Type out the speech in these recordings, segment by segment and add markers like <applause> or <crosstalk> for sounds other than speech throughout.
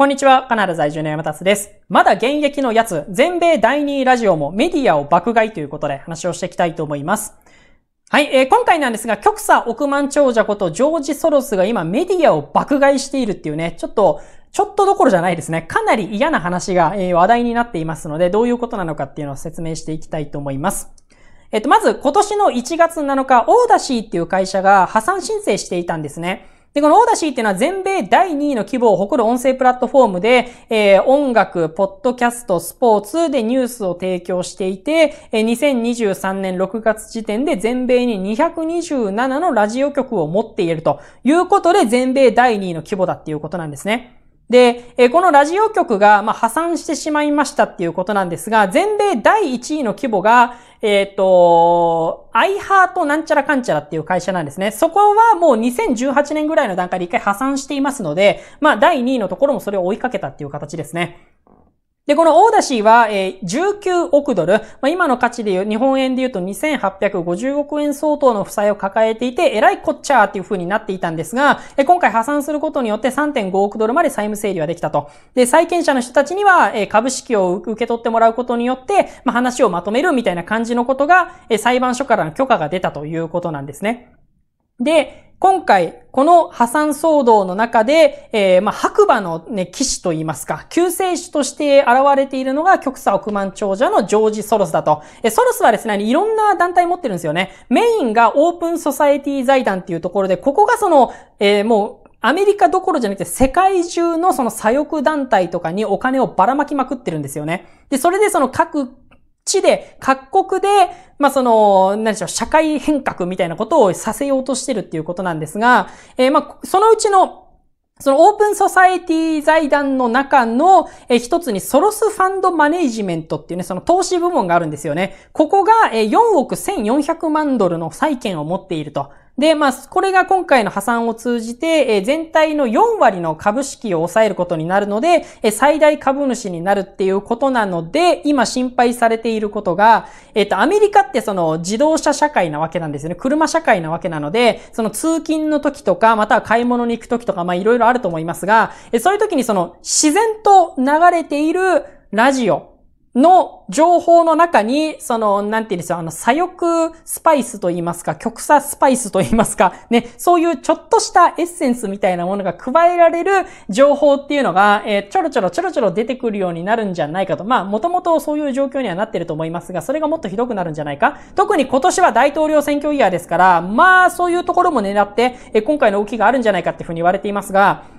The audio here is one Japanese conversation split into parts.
こんにちは、カナダ在住の山達です。まだ現役のやつ、全米第2ラジオもメディアを爆買いということで話をしていきたいと思います。はい、えー、今回なんですが、極左億万長者ことジョージ・ソロスが今メディアを爆買いしているっていうね、ちょっと、ちょっとどころじゃないですね。かなり嫌な話が、えー、話題になっていますので、どういうことなのかっていうのを説明していきたいと思います。えっ、ー、と、まず今年の1月7日、オーダシーっていう会社が破産申請していたんですね。で、このオーダーシーっていうのは全米第2位の規模を誇る音声プラットフォームで、えー、音楽、ポッドキャスト、スポーツでニュースを提供していて、えー、2023年6月時点で全米に227のラジオ局を持っているということで、全米第2位の規模だっていうことなんですね。で、えこのラジオ局が、ま破産してしまいましたっていうことなんですが、全米第1位の規模が、えっ、ー、と、アイハートなんちゃらかんちゃらっていう会社なんですね。そこはもう2018年ぐらいの段階で一回破産していますので、まあ、第2位のところもそれを追いかけたっていう形ですね。で、このオーダシーは、えー、19億ドル、まあ、今の価値でいう、日本円で言うと2850億円相当の負債を抱えていて、えらいこっちゃーっていう風になっていたんですが、え今回破産することによって3.5億ドルまで債務整理はできたと。で、債権者の人たちには、え株式を受け取ってもらうことによって、まあ、話をまとめるみたいな感じのことが、え裁判所からの許可が出たということなんですね。で、今回、この破産騒動の中で、えー、まあ、白馬のね、騎士といいますか、救世主として現れているのが、極左億万長者のジョージ・ソロスだと。え、ソロスはですね、いろんな団体持ってるんですよね。メインがオープンソサエティ財団っていうところで、ここがその、えー、もう、アメリカどころじゃなくて世界中のその左翼団体とかにお金をばらまきまくってるんですよね。で、それでその各地で、各国で、まあ、その、何でしょう、社会変革みたいなことをさせようとしてるっていうことなんですが、えー、まあ、そのうちの、そのオープンソサエティ財団の中の一つにソロスファンドマネージメントっていうね、その投資部門があるんですよね。ここが4億1400万ドルの債券を持っていると。で、まあ、これが今回の破産を通じて、え全体の4割の株式を抑えることになるので、え最大株主になるっていうことなので、今心配されていることが、えっ、と、アメリカってその自動車社会なわけなんですよね。車社会なわけなので、その通勤の時とか、または買い物に行く時とか、まあ、いろいろあると思いますが、えそういう時にその自然と流れているラジオ、の情報の中に、その、なんて言うんですよ、あの、左翼スパイスと言いますか、極左スパイスと言いますか、ね、そういうちょっとしたエッセンスみたいなものが加えられる情報っていうのが、えー、ちょろちょろちょろちょろ出てくるようになるんじゃないかと。まあ、もともとそういう状況にはなってると思いますが、それがもっとひどくなるんじゃないか。特に今年は大統領選挙イヤーですから、まあ、そういうところも狙って、えー、今回の動きがあるんじゃないかっていうふうに言われていますが、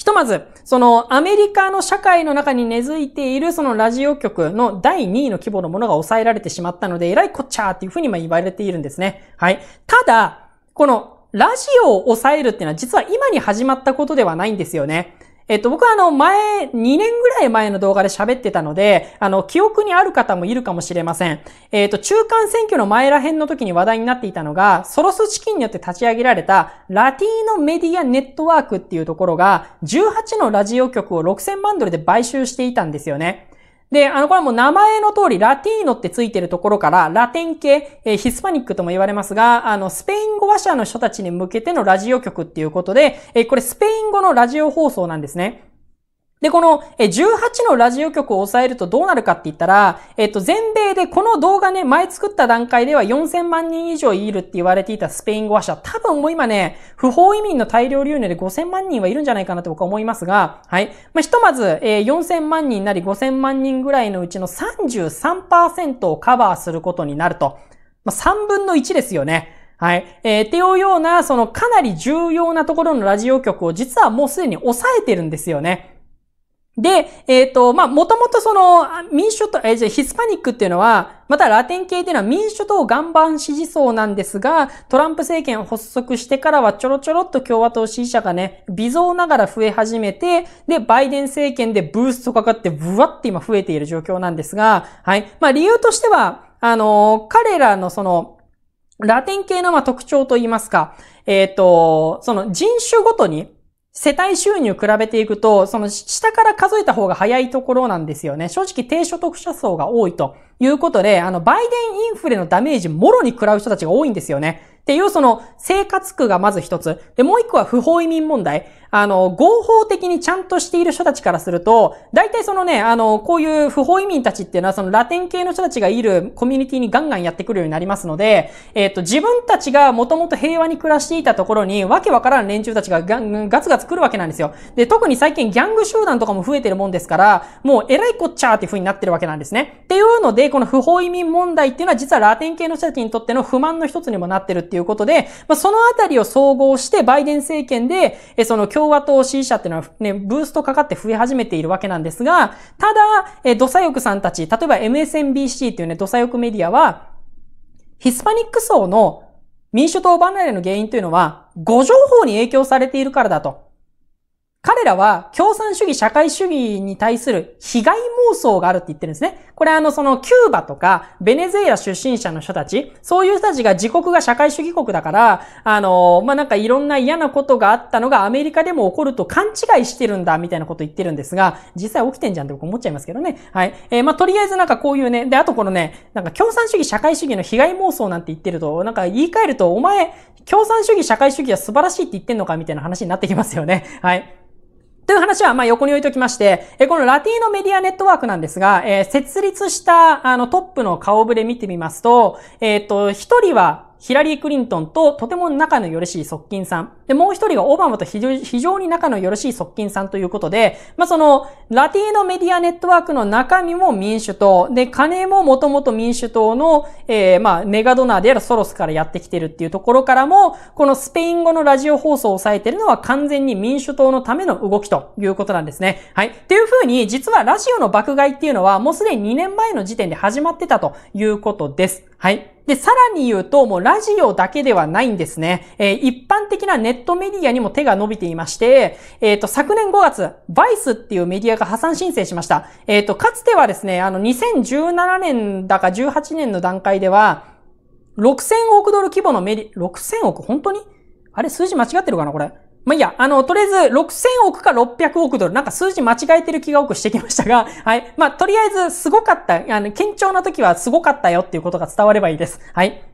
ひとまず、そのアメリカの社会の中に根付いているそのラジオ局の第2位の規模のものが抑えられてしまったので、えらいこっちゃーっていうふうにま言われているんですね。はい。ただ、このラジオを抑えるっていうのは実は今に始まったことではないんですよね。えっと、僕はあの、前、2年ぐらい前の動画で喋ってたので、あの、記憶にある方もいるかもしれません。えっと、中間選挙の前ら辺の時に話題になっていたのが、ソロス資金によって立ち上げられた、ラティーノメディアネットワークっていうところが、18のラジオ局を6000万ドルで買収していたんですよね。で、あの、これはもう名前の通り、ラティーノってついてるところから、ラテン系、えー、ヒスパニックとも言われますが、あの、スペイン語話者の人たちに向けてのラジオ局っていうことで、えー、これスペイン語のラジオ放送なんですね。で、この18のラジオ局を抑えるとどうなるかって言ったら、えっと、全米でこの動画ね、前作った段階では4000万人以上いるって言われていたスペイン語話者、多分もう今ね、不法移民の大量流入で5000万人はいるんじゃないかなと僕は思いますが、はい。まあ、ひとまず、えー、4000万人なり5000万人ぐらいのうちの33%をカバーすることになると。まあ、3分の1ですよね。はい。えー、ていうような、そのかなり重要なところのラジオ局を実はもうすでに抑えてるんですよね。で、えっ、ー、と、まあ、もともとその、民主党、えー、じゃヒスパニックっていうのは、またラテン系っていうのは民主党岩盤支持層なんですが、トランプ政権を発足してからはちょろちょろっと共和党支持者がね、微増ながら増え始めて、で、バイデン政権でブーストかかってブワって今増えている状況なんですが、はい。まあ、理由としては、あのー、彼らのその、ラテン系のま特徴といいますか、えっ、ー、と、その人種ごとに、世帯収入比べていくと、その下から数えた方が早いところなんですよね。正直低所得者層が多いということで、あの、バイデンインフレのダメージもろに食らう人たちが多いんですよね。っていうその生活苦がまず一つ。で、もう一個は不法移民問題。あの、合法的にちゃんとしている人たちからすると、大体そのね、あの、こういう不法移民たちっていうのはそのラテン系の人たちがいるコミュニティにガンガンやってくるようになりますので、えっ、ー、と、自分たちがもともと平和に暮らしていたところに、わけわからん連中たちがガガツガツ来るわけなんですよ。で、特に最近ギャング集団とかも増えてるもんですから、もうえらいこっちゃーっていう風になってるわけなんですね。っていうので、この不法移民問題っていうのは実はラテン系の人たちにとっての不満の一つにもなってるっていうということで、まあ、そのあたりを総合して、バイデン政権で、えその共和党支持者っていうのはね、ブーストかかって増え始めているわけなんですが、ただ、えー、ドサヨクさんたち、例えば MSNBC っていうね、ドサヨクメディアは、ヒスパニック層の民主党離れの原因というのは、誤情報に影響されているからだと。彼らは共産主義、社会主義に対する被害妄想があるって言ってるんですね。これあの、そのキューバとかベネズエラ出身者の人たち、そういう人たちが自国が社会主義国だから、あの、まあ、なんかいろんな嫌なことがあったのがアメリカでも起こると勘違いしてるんだみたいなこと言ってるんですが、実際起きてんじゃんって僕思っちゃいますけどね。はい。えまあ、とりあえずなんかこういうね、で、あとこのね、なんか共産主義、社会主義の被害妄想なんて言ってると、なんか言い換えると、お前、共産主義、社会主義は素晴らしいって言ってんのかみたいな話になってきますよね。はい。という話は、まあ、横に置いときまして、えこのラティーノメディアネットワークなんですが、え設立した、あの、トップの顔ぶれ見てみますと、えっ、と、一人は、ヒラリー・クリントンととても仲のよろしい側近さん。で、もう一人がオバマと非常に仲のよろしい側近さんということで、まあ、その、ラティーノメディアネットワークの中身も民主党、で、金ももともと民主党の、えー、まあ、メガドナーであるソロスからやってきてるっていうところからも、このスペイン語のラジオ放送を抑えてるのは完全に民主党のための動きということなんですね。はい。っていうふうに、実はラジオの爆買いっていうのは、もうすでに2年前の時点で始まってたということです。はい。で、さらに言うと、もうラジオだけではないんですね。えー、一般的なネッットメディアにも手が伸びていまして、えっ、ー、と、昨年5月、バイスっていうメディアが破産申請しました。えっ、ー、と、かつてはですね、あの、2017年だか18年の段階では、6000億ドル規模のメディ、6000億本当にあれ、数字間違ってるかなこれ。まあ、いいや、あの、とりあえず、6000億か600億ドル。なんか数字間違えてる気が多くしてきましたが、<laughs> はい。まあ、とりあえず、すごかった。あの、堅調な時はすごかったよっていうことが伝わればいいです。はい。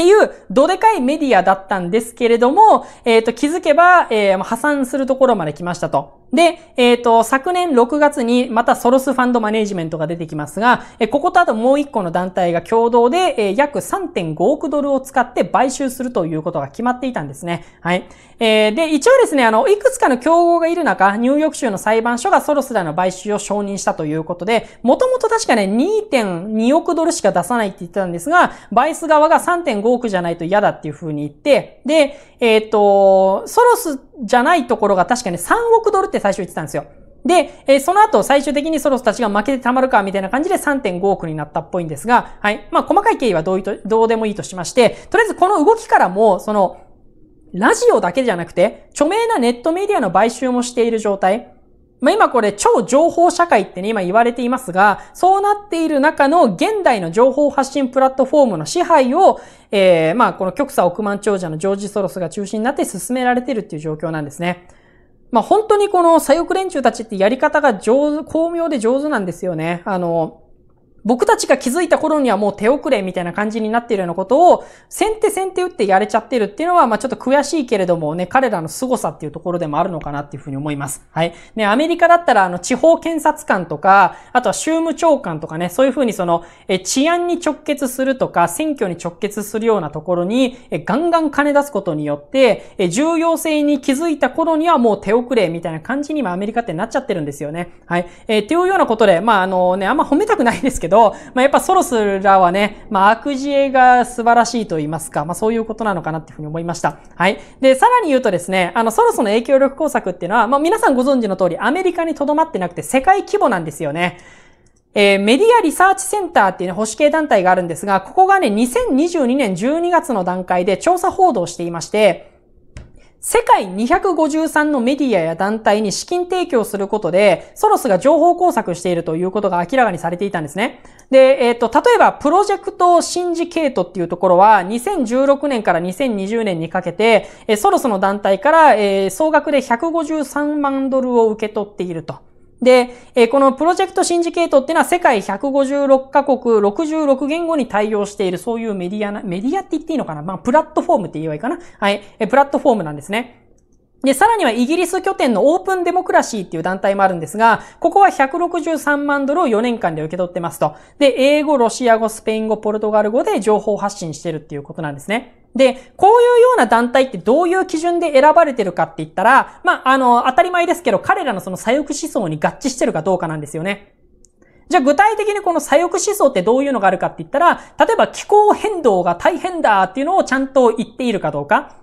っていう、どでかいメディアだったんですけれども、えっ、ー、と、気づけば、えー、破産するところまで来ましたと。で、えっ、ー、と、昨年6月にまたソロスファンドマネジメントが出てきますが、えこことあともう一個の団体が共同で、え約3.5億ドルを使って買収するということが決まっていたんですね。はい。えー、で、一応ですね、あの、いくつかの競合がいる中、ニューヨーク州の裁判所がソロスらの買収を承認したということで、もともと確かね、2.2億ドルしか出さないって言ってたんですが、バイス側が3.5億じゃないと嫌だっていう風に言って、で、えっ、ー、と、ソロスじゃないところが確かに3億ドルって最初言ってたんですよ。で、えー、その後最終的にソロスたちが負けてたまるか、みたいな感じで3.5億になったっぽいんですが、はい。まあ、細かい経緯はどういと、どうでもいいとしまして、とりあえずこの動きからも、その、ラジオだけじゃなくて、著名なネットメディアの買収もしている状態。まあ、今これ超情報社会ってね、今言われていますが、そうなっている中の現代の情報発信プラットフォームの支配を、えー、まあ、この極左億万長者のジョージ・ソロスが中心になって進められているっていう状況なんですね。まあ、本当にこの左翼連中たちってやり方が上手、巧妙で上手なんですよね。あの、僕たちが気づいた頃にはもう手遅れみたいな感じになっているようなことを、先手先手打ってやれちゃってるっていうのは、まあちょっと悔しいけれどもね、彼らの凄さっていうところでもあるのかなっていうふうに思います。はい。ね、アメリカだったら、あの、地方検察官とか、あとは州務長官とかね、そういうふうにその、え、治安に直結するとか、選挙に直結するようなところに、え、ガンガン金出すことによって、え、重要性に気づいた頃にはもう手遅れみたいな感じに今アメリカってなっちゃってるんですよね。はい。えー、っていうようなことで、まああのね、あんま褒めたくないですけど、ど、まあ、やっぱソロスらはね、まあ、悪知恵が素晴らしいと言いますか、まあ、そういうことなのかなっていうふうに思いました。はい。で、さらに言うとですね、あの、ソロスの影響力工作っていうのは、まあ、皆さんご存知の通り、アメリカに留まってなくて世界規模なんですよね。えー、メディアリサーチセンターっていうね、保守系団体があるんですが、ここがね、2022年12月の段階で調査報道していまして、世界253のメディアや団体に資金提供することで、ソロスが情報工作しているということが明らかにされていたんですね。で、えっ、ー、と、例えば、プロジェクトシンジケートっていうところは、2016年から2020年にかけて、ソロスの団体から、えー、総額で153万ドルを受け取っていると。で、えこのプロジェクトシンジケートっていうのは世界156カ国66言語に対応しているそういうメディアな、メディアって言っていいのかなまあ、プラットフォームって言えばいいかなはい、えプラットフォームなんですね。で、さらにはイギリス拠点のオープンデモクラシーっていう団体もあるんですが、ここは163万ドルを4年間で受け取ってますと。で、英語、ロシア語、スペイン語、ポルトガル語で情報発信してるっていうことなんですね。で、こういうような団体ってどういう基準で選ばれてるかって言ったら、まあ、あの、当たり前ですけど、彼らのその左翼思想に合致してるかどうかなんですよね。じゃあ具体的にこの左翼思想ってどういうのがあるかって言ったら、例えば気候変動が大変だっていうのをちゃんと言っているかどうか。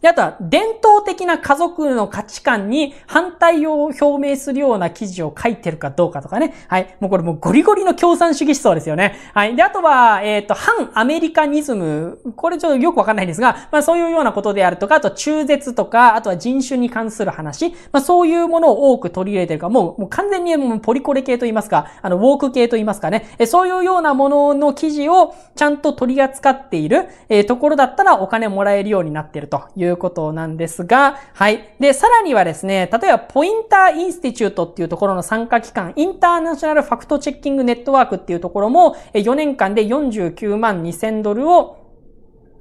で、あとは伝統的な家族の価値観に反対を表明するような記事を書いてるかどうかとかね。はい。もうこれもうゴリゴリの共産主義思想ですよね。はい。で、あとは、えっ、ー、と、反アメリカニズム。これちょっとよくわかんないんですが、まあそういうようなことであるとか、あと中絶とか、あとは人種に関する話。まあそういうものを多く取り入れてるか、もうもう完全にもうポリコレ系と言いますか、あの、ウォーク系と言いますかね。えそういうようなものの記事をちゃんと取り扱っている、えー、ところだったらお金もらえるようになっているというということなんですが、はい。で、さらにはですね、例えば、ポインターインスティチュートっていうところの参加機関、インターナショナルファクトチェッキングネットワークっていうところも、4年間で49万2000ドルを、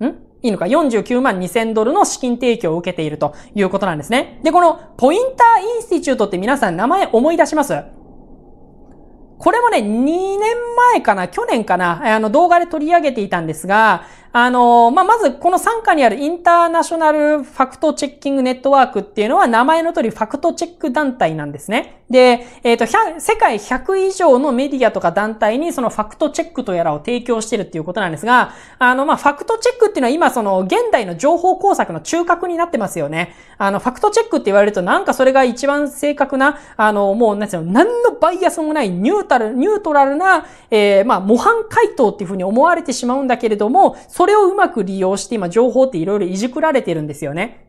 んいいのか、49万2000ドルの資金提供を受けているということなんですね。で、このポインターインスティチュートって皆さん名前思い出しますこれもね、2年前かな、去年かな、あの動画で取り上げていたんですが、あの、まあ、まずこの参加にあるインターナショナルファクトチェッキングネットワークっていうのは名前の通りファクトチェック団体なんですね。で、えっ、ー、と、世界100以上のメディアとか団体にそのファクトチェックとやらを提供してるっていうことなんですが、あの、まあ、ファクトチェックっていうのは今その現代の情報工作の中核になってますよね。あの、ファクトチェックって言われるとなんかそれが一番正確な、あの、もう、なんていうの、何のバイアスもないニュータル、ニュートラルな、えー、まあ、模範回答っていうふうに思われてしまうんだけれども、それをうまく利用して今情報っていろいろいじくられてるんですよね。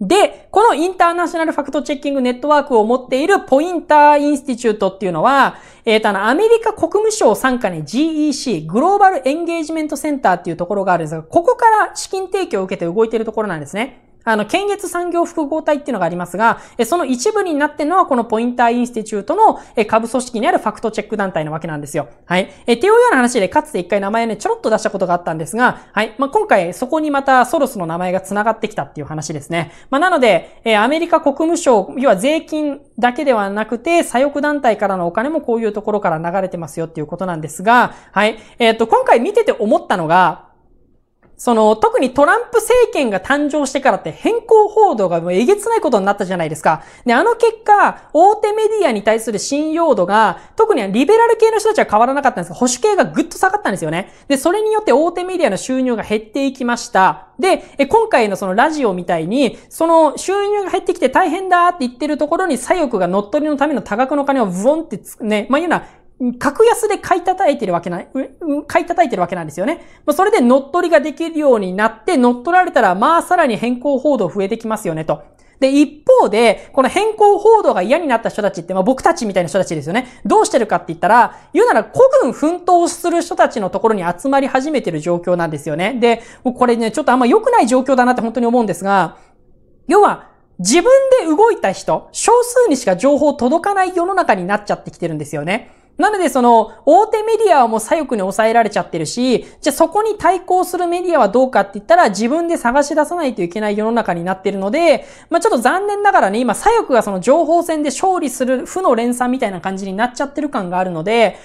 で、このインターナショナルファクトチェッキングネットワークを持っているポインターインスティチュートっていうのは、えっ、ー、と、あの、アメリカ国務省傘下に GEC、グローバルエンゲージメントセンターっていうところがあるんですが、ここから資金提供を受けて動いているところなんですね。あの、県月産業複合体っていうのがありますが、その一部になってるのはこのポインターインスティチュートの株組織にあるファクトチェック団体なわけなんですよ。はい。えっていうような話で、かつて一回名前をね、ちょろっと出したことがあったんですが、はい。まあ、今回そこにまたソロスの名前が繋がってきたっていう話ですね。まあ、なので、えアメリカ国務省、要は税金だけではなくて、左翼団体からのお金もこういうところから流れてますよっていうことなんですが、はい。えっ、ー、と、今回見てて思ったのが、その、特にトランプ政権が誕生してからって変更報道がもうえげつないことになったじゃないですか。で、あの結果、大手メディアに対する信用度が、特にリベラル系の人たちは変わらなかったんですが、保守系がぐっと下がったんですよね。で、それによって大手メディアの収入が減っていきました。で、今回のそのラジオみたいに、その収入が減ってきて大変だって言ってるところに左翼が乗っ取りのための多額の金をブオンってね、まあ、いうのは格安で買い叩いてるわけない、買い叩いてるわけなんですよね。まそれで乗っ取りができるようになって、乗っ取られたら、まあさらに変更報道増えてきますよね、と。で、一方で、この変更報道が嫌になった人たちって、まあ僕たちみたいな人たちですよね。どうしてるかって言ったら、言うなら古軍奮闘する人たちのところに集まり始めてる状況なんですよね。で、これね、ちょっとあんま良くない状況だなって本当に思うんですが、要は、自分で動いた人、少数にしか情報届かない世の中になっちゃってきてるんですよね。なのでその、大手メディアはもう左翼に抑えられちゃってるし、じゃあそこに対抗するメディアはどうかって言ったら自分で探し出さないといけない世の中になってるので、まあちょっと残念ながらね、今左翼がその情報戦で勝利する負の連鎖みたいな感じになっちゃってる感があるので、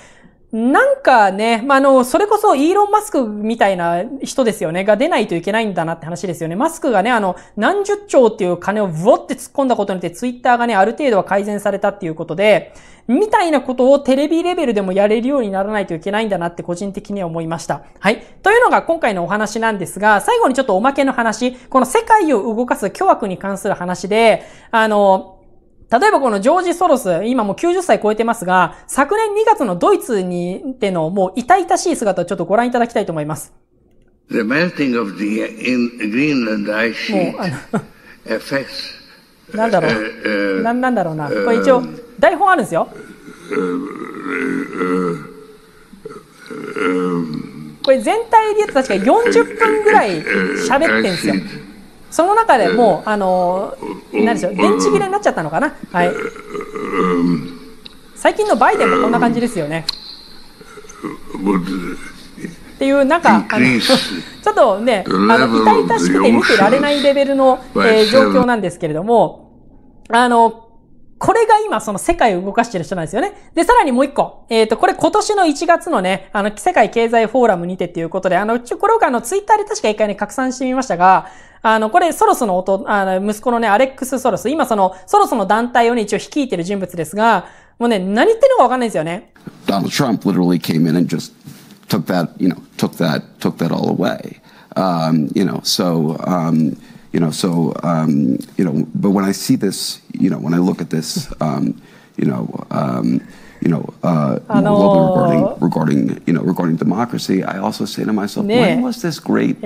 なんかね、まあ、の、それこそイーロン・マスクみたいな人ですよね、が出ないといけないんだなって話ですよね。マスクがね、あの、何十兆っていう金をブワって突っ込んだことによって、ツイッターがね、ある程度は改善されたっていうことで、みたいなことをテレビレベルでもやれるようにならないといけないんだなって個人的には思いました。はい。というのが今回のお話なんですが、最後にちょっとおまけの話、この世界を動かす巨悪に関する話で、あの、例えばこのジョージ・ソロス、今もう90歳超えてますが、昨年2月のドイツにてのもう痛々しい姿をちょっとご覧いただきたいと思います。The melting of the Greenland ice sheet affects <laughs> なんだろう、ななんだろうな。これ一応、台本あるんですよ。これ全体で言うと確か40分ぐらい喋ってんですよ。その中でもう、あの何でしょう電池切れになっちゃったのかな、はい、最近のバイデンもこんな感じですよね。っていうなんかあのちょっとねあの痛々しくて見てられないレベルの、えー、状況なんですけれどもあのこれが今その世界を動かしてる人なんですよね。で、さらにもう一個。えっ、ー、と、これ今年の1月のね、あの、世界経済フォーラムにてっていうことで、あの、ちょ、これをあの、ツイッターで確か一回ね、拡散してみましたが、あの、これ、ソロスの弟、あの、息子のね、アレックス・ソロス。今その、ソロスの団体をね、一応率いてる人物ですが、もうね、何言ってるのかわかんないですよね。Donald Trump literally came in and just took that, you know, took that, took that all away. Um, you know, so, um, You know, so um, you know, but when I see this, you know, when I look at this, um, you know, um, you know, uh, more globally regarding regarding you know regarding democracy, I also say to myself, when was this great?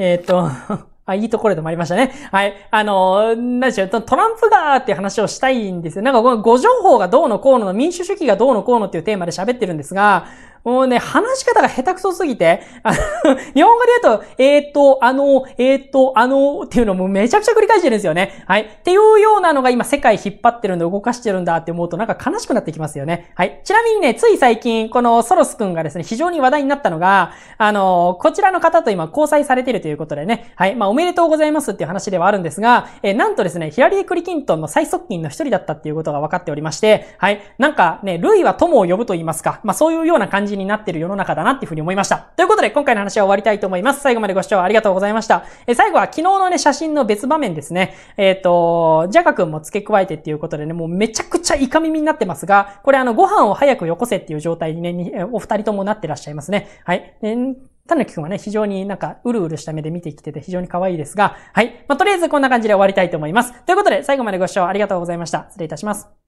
あ、いいところでもありましたね。はい。あの、何でしょう、トランプがーって話をしたいんですよ。なんか、ご情報がどうのこうのの、民主主義がどうのこうのっていうテーマで喋ってるんですが、もうね、話し方が下手くそすぎて、あの、<laughs> 日本語で言うと、えー、っと、あの、えー、っと、あの、っていうのもめちゃくちゃ繰り返してるんですよね。はい。っていうようなのが今世界引っ張ってるんで動かしてるんだって思うとなんか悲しくなってきますよね。はい。ちなみにね、つい最近、このソロスくんがですね、非常に話題になったのが、あの、こちらの方と今交際されてるということでね、はい。まあ、おめでとうございますっていう話ではあるんですが、えー、なんとですね、ヒラリー・クリキントンの最側近の一人だったっていうことが分かっておりまして、はい。なんかね、ルイは友を呼ぶと言いますか、まあ、そういうような感じじになってる世の中だなっていうふうに思いました。ということで、今回の話は終わりたいと思います。最後までご視聴ありがとうございました。え最後は昨日のね、写真の別場面ですね。えっ、ー、と、ジャカ君も付け加えてっていうことでね、もうめちゃくちゃイカ耳になってますが、これあの、ご飯を早くよこせっていう状態にね、お二人ともなってらっしゃいますね。はい。えーたぬきくんはね、非常になんか、うるうるした目で見てきてて非常に可愛いですが、はい。まあ、とりあえずこんな感じで終わりたいと思います。ということで、最後までご視聴ありがとうございました。失礼いたします。